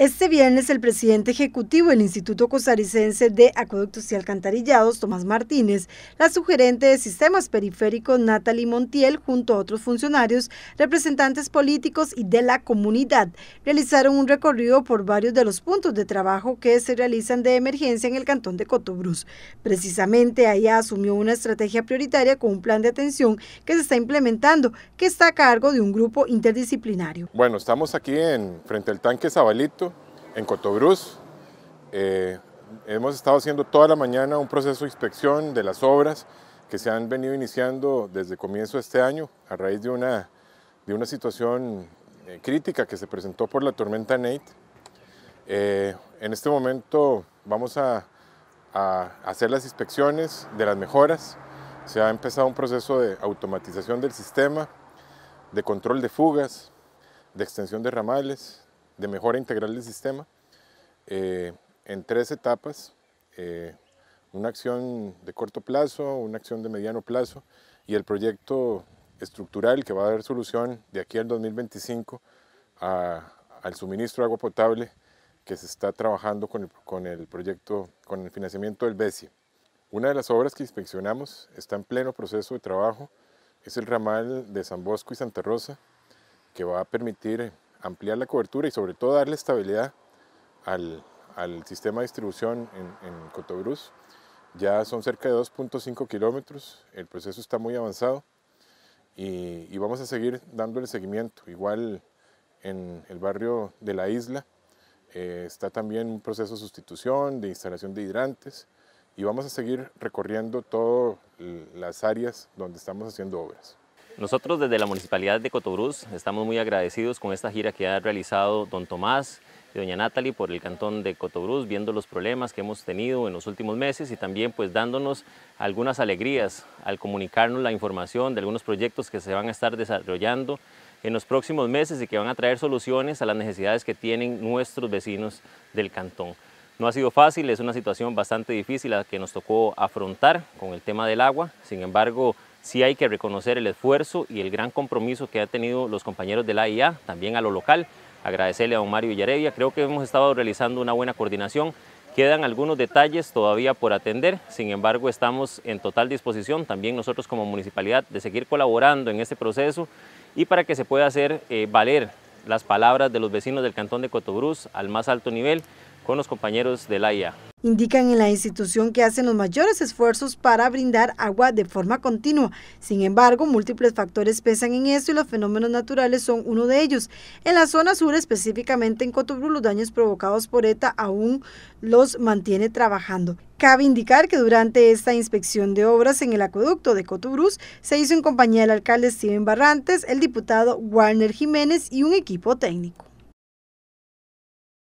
Este viernes el presidente ejecutivo del Instituto Costarricense de Acueductos y Alcantarillados, Tomás Martínez, la sugerente de sistemas periféricos Natalie Montiel, junto a otros funcionarios, representantes políticos y de la comunidad, realizaron un recorrido por varios de los puntos de trabajo que se realizan de emergencia en el cantón de Cotobruz. Precisamente allá asumió una estrategia prioritaria con un plan de atención que se está implementando, que está a cargo de un grupo interdisciplinario. Bueno, estamos aquí en frente al tanque Zabalito en Cotobruz. Eh, hemos estado haciendo toda la mañana un proceso de inspección de las obras que se han venido iniciando desde comienzo de este año a raíz de una, situación eh, crítica que se presentó por la tormenta Nate. Eh, en este momento vamos a hacer las inspecciones de las mejoras. Se ha empezado un proceso de automatización del sistema, de control de fugas, de extensión de ramales, de mejora integral del sistema eh, en tres etapas, eh, una acción de corto plazo, una acción de mediano plazo y el proyecto estructural que va a dar solución de aquí al 2025 al suministro de agua potable que se está trabajando con el, con el proyecto, con el financiamiento del BESI. Una de las obras que inspeccionamos está en pleno proceso de trabajo, es el ramal de San Bosco y Santa Rosa, que va a permitir ampliar la cobertura y sobre todo darle estabilidad al, sistema de distribución en, en Ya son cerca de 2.5 kilómetros, el proceso está muy avanzado y, vamos a seguir dándole seguimiento. Igual en el barrio de la isla eh, está también un proceso de sustitución, de instalación de hidrantes y vamos a seguir recorriendo todas las áreas donde estamos haciendo obras. Nosotros desde la Municipalidad de Cotobruz estamos muy agradecidos con esta gira que ha realizado don Tomás y doña Natalie por el cantón de Cotobruz, viendo los problemas que hemos tenido en los últimos meses y también pues dándonos algunas alegrías al comunicarnos la información de algunos proyectos que se van a estar desarrollando en los próximos meses y que van a traer soluciones a las necesidades que tienen nuestros vecinos del cantón. No ha sido fácil, es una situación bastante difícil la que nos tocó afrontar con el tema del agua, sin embargo sí hay que reconocer el esfuerzo y el gran compromiso que han tenido los compañeros de la IA, también a lo local. Agradecerle a don Mario Villarevia, creo que hemos estado realizando una buena coordinación. Quedan algunos detalles todavía por atender, sin embargo estamos en total disposición también nosotros como municipalidad de seguir colaborando en este proceso y para que se pueda hacer eh, valer las palabras de los vecinos del Cantón de Cotobruz al más alto nivel con los compañeros de la IA indican en la institución que hacen los mayores esfuerzos para brindar agua de forma continua. Sin embargo, múltiples factores pesan en esto y los fenómenos naturales son uno de ellos. En la zona sur, específicamente en Cotobru, los daños provocados por ETA aún los mantiene trabajando. Cabe indicar que durante esta inspección de obras en el acueducto de Cotubruz se hizo en compañía del alcalde Steven Barrantes, el diputado Warner Jiménez y un equipo técnico.